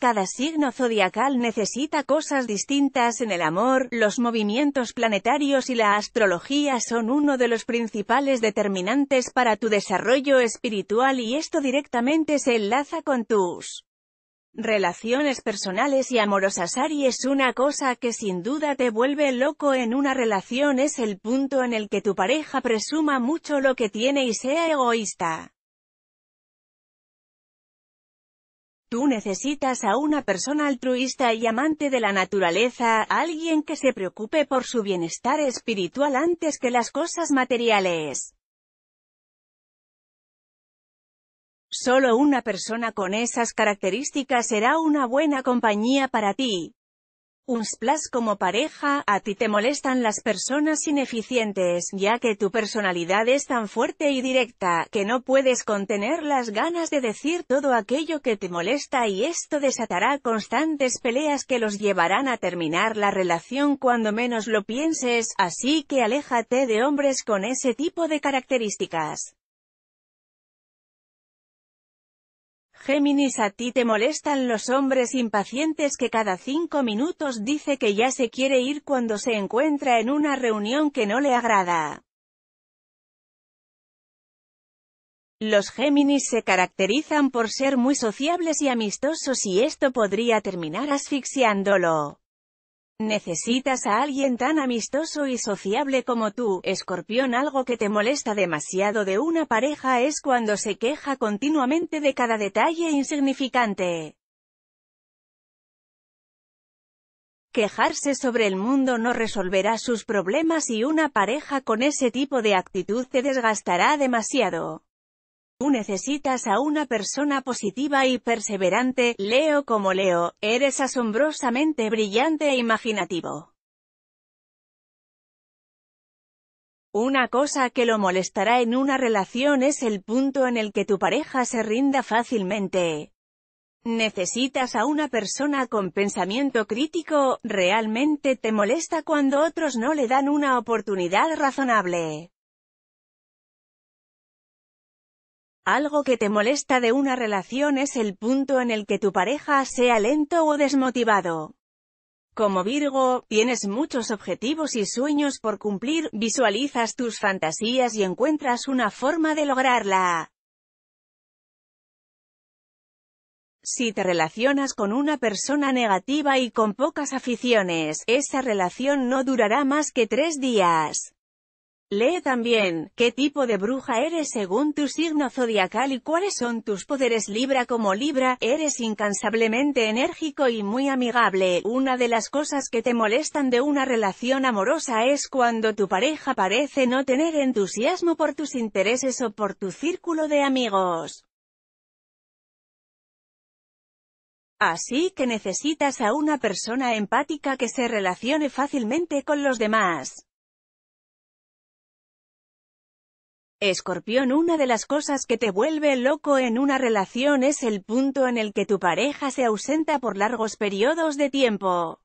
cada signo zodiacal necesita cosas distintas en el amor, los movimientos planetarios y la astrología son uno de los principales determinantes para tu desarrollo espiritual y esto directamente se enlaza con tus Relaciones personales y amorosas Aries Una cosa que sin duda te vuelve loco en una relación es el punto en el que tu pareja presuma mucho lo que tiene y sea egoísta. Tú necesitas a una persona altruista y amante de la naturaleza, alguien que se preocupe por su bienestar espiritual antes que las cosas materiales. Solo una persona con esas características será una buena compañía para ti splash como pareja, a ti te molestan las personas ineficientes, ya que tu personalidad es tan fuerte y directa, que no puedes contener las ganas de decir todo aquello que te molesta y esto desatará constantes peleas que los llevarán a terminar la relación cuando menos lo pienses, así que aléjate de hombres con ese tipo de características. Géminis a ti te molestan los hombres impacientes que cada cinco minutos dice que ya se quiere ir cuando se encuentra en una reunión que no le agrada. Los Géminis se caracterizan por ser muy sociables y amistosos y esto podría terminar asfixiándolo. Necesitas a alguien tan amistoso y sociable como tú, escorpión algo que te molesta demasiado de una pareja es cuando se queja continuamente de cada detalle insignificante. Quejarse sobre el mundo no resolverá sus problemas y una pareja con ese tipo de actitud te desgastará demasiado. Tú Necesitas a una persona positiva y perseverante, Leo como Leo, eres asombrosamente brillante e imaginativo. Una cosa que lo molestará en una relación es el punto en el que tu pareja se rinda fácilmente. Necesitas a una persona con pensamiento crítico, realmente te molesta cuando otros no le dan una oportunidad razonable. Algo que te molesta de una relación es el punto en el que tu pareja sea lento o desmotivado. Como Virgo, tienes muchos objetivos y sueños por cumplir, visualizas tus fantasías y encuentras una forma de lograrla. Si te relacionas con una persona negativa y con pocas aficiones, esa relación no durará más que tres días. Lee también, ¿qué tipo de bruja eres según tu signo zodiacal y cuáles son tus poderes Libra como Libra? Eres incansablemente enérgico y muy amigable. Una de las cosas que te molestan de una relación amorosa es cuando tu pareja parece no tener entusiasmo por tus intereses o por tu círculo de amigos. Así que necesitas a una persona empática que se relacione fácilmente con los demás. Escorpión Una de las cosas que te vuelve loco en una relación es el punto en el que tu pareja se ausenta por largos periodos de tiempo.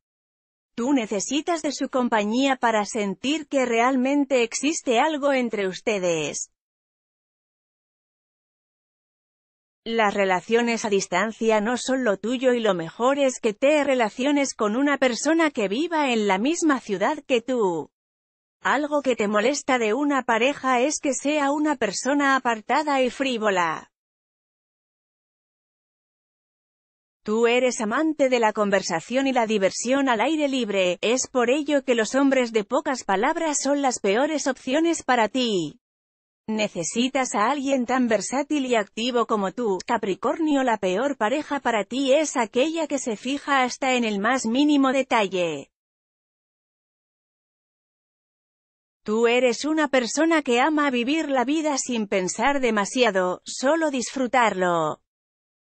Tú necesitas de su compañía para sentir que realmente existe algo entre ustedes. Las relaciones a distancia no son lo tuyo y lo mejor es que te relaciones con una persona que viva en la misma ciudad que tú. Algo que te molesta de una pareja es que sea una persona apartada y frívola. Tú eres amante de la conversación y la diversión al aire libre, es por ello que los hombres de pocas palabras son las peores opciones para ti. Necesitas a alguien tan versátil y activo como tú, Capricornio la peor pareja para ti es aquella que se fija hasta en el más mínimo detalle. Tú eres una persona que ama vivir la vida sin pensar demasiado, solo disfrutarlo.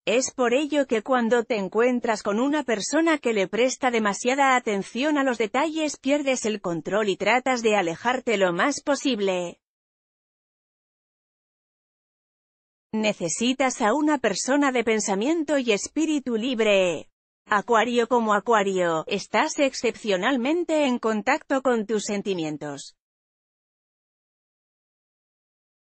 Es por ello que cuando te encuentras con una persona que le presta demasiada atención a los detalles pierdes el control y tratas de alejarte lo más posible. Necesitas a una persona de pensamiento y espíritu libre. Acuario como Acuario, estás excepcionalmente en contacto con tus sentimientos.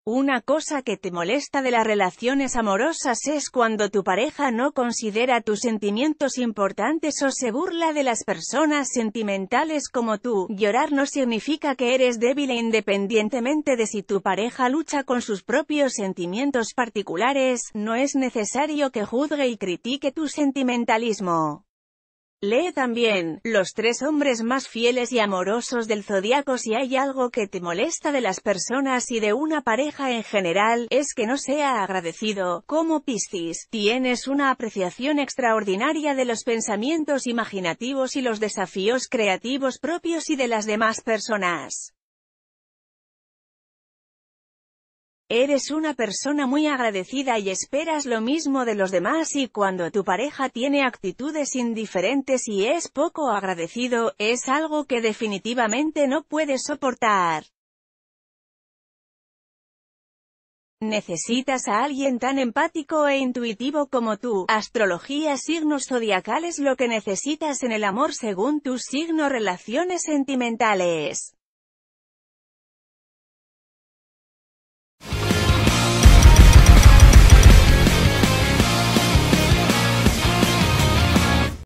Una cosa que te molesta de las relaciones amorosas es cuando tu pareja no considera tus sentimientos importantes o se burla de las personas sentimentales como tú. Llorar no significa que eres débil e independientemente de si tu pareja lucha con sus propios sentimientos particulares, no es necesario que juzgue y critique tu sentimentalismo. Lee también, los tres hombres más fieles y amorosos del zodiaco si hay algo que te molesta de las personas y de una pareja en general, es que no sea agradecido, como Piscis, tienes una apreciación extraordinaria de los pensamientos imaginativos y los desafíos creativos propios y de las demás personas. Eres una persona muy agradecida y esperas lo mismo de los demás y cuando tu pareja tiene actitudes indiferentes y es poco agradecido, es algo que definitivamente no puedes soportar. Necesitas a alguien tan empático e intuitivo como tú. Astrología Signos zodiacales Lo que necesitas en el amor según tu signo Relaciones sentimentales